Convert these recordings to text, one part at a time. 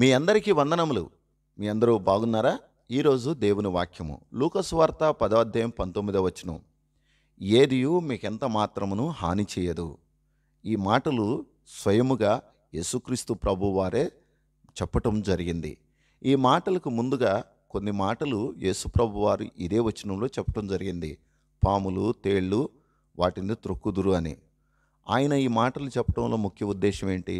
మీ అందరికీ వందనములు మీ అందరూ బాగున్నారా ఈరోజు దేవుని వాక్యము లూకస్వార్త పదవాధ్యాయం పంతొమ్మిదవ వచనం ఏదియు మీకెంత మాత్రమును హాని చేయదు ఈ మాటలు స్వయముగా యేసుక్రీస్తు ప్రభువారే చెప్పటం జరిగింది ఈ మాటలకు ముందుగా కొన్ని మాటలు యేసుప్రభు వారు ఇదే వచనంలో చెప్పడం జరిగింది పాములు తేళ్ళు వాటిని త్రొక్కుదురు అని ఆయన ఈ మాటలు చెప్పడంలో ముఖ్య ఉద్దేశం ఏంటి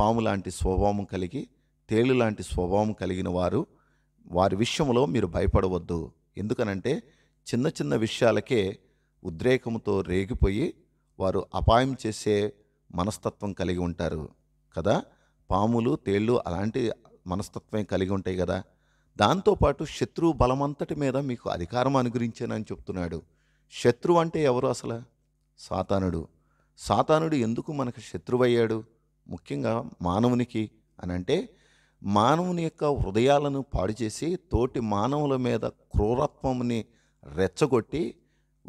పాము లాంటి స్వభావం కలిగి తేలు లాంటి స్వభావం కలిగిన వారు వారి విషయంలో మీరు భయపడవద్దు ఎందుకనంటే చిన్న చిన్న విషయాలకే ఉద్రేకంతో రేగిపోయి వారు అపాయం చేసే మనస్తత్వం కలిగి ఉంటారు కదా పాములు తేళ్ళు అలాంటి మనస్తత్వం కలిగి ఉంటాయి కదా దాంతోపాటు శత్రువు బలమంతటి మీద మీకు అధికారం అనుగ్రహించానని చెప్తున్నాడు శత్రువు అంటే ఎవరు అసలు సాతానుడు సాతానుడు ఎందుకు మనకు శత్రువయ్యాడు ముఖ్యంగా మానవునికి అని అంటే మానవుని యొక్క హృదయాలను పాడు చేసి తోటి మానవుల మీద క్రూరత్వంని రెచ్చగొట్టి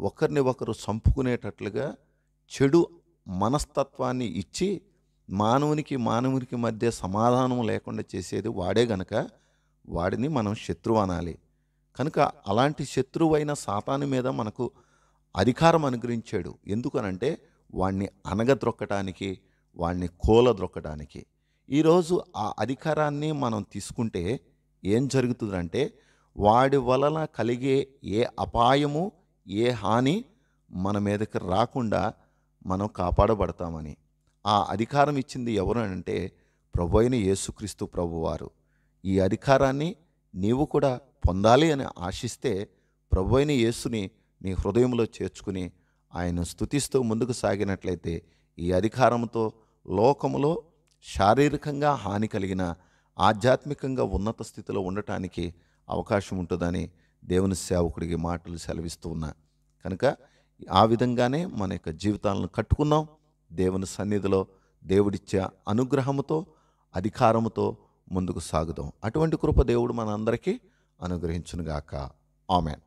ఒకరిని ఒకరు చంపుకునేటట్లుగా చెడు మనస్తత్వాన్ని ఇచ్చి మానవునికి మానవునికి మధ్య సమాధానం లేకుండా చేసేది వాడే గనక వాడిని మనం శత్రువు అనాలి కనుక అలాంటి శత్రువైన సాతాని మీద మనకు అధికారం అనుగ్రహించాడు ఎందుకనంటే వాణ్ణి అనగద్రొక్కటానికి వాణ్ణి కోలద్రొక్కటానికి ఈరోజు ఆ అధికారాన్ని మనం తీసుకుంటే ఏం జరుగుతుందంటే వాడి వలన కలిగే ఏ అపాయము ఏ హాని మన మీదకి రాకుండా మనం కాపాడబడతామని ఆ అధికారం ఇచ్చింది ఎవరు అంటే ప్రభు అయిన యేసుక్రీస్తు ప్రభువారు ఈ అధికారాన్ని నీవు కూడా పొందాలి అని ఆశిస్తే ప్రభు అయిన యేసుని నీ హృదయంలో చేర్చుకుని ఆయన స్థుతిస్తూ ముందుకు సాగినట్లయితే ఈ అధికారంతో లోకములో శారీరకంగా హాని కలిగిన ఆధ్యాత్మికంగా ఉన్నత స్థితిలో ఉండటానికి అవకాశం ఉంటుందని దేవుని సేవకుడికి మాటలు సెలవిస్తూ ఉన్నా కనుక ఆ విధంగానే మన యొక్క జీవితాలను కట్టుకున్నాం దేవుని సన్నిధిలో దేవుడిచ్చే అనుగ్రహముతో అధికారముతో ముందుకు సాగుదాం అటువంటి కృప దేవుడు మనందరికీ అనుగ్రహించునుగాక ఆమెన్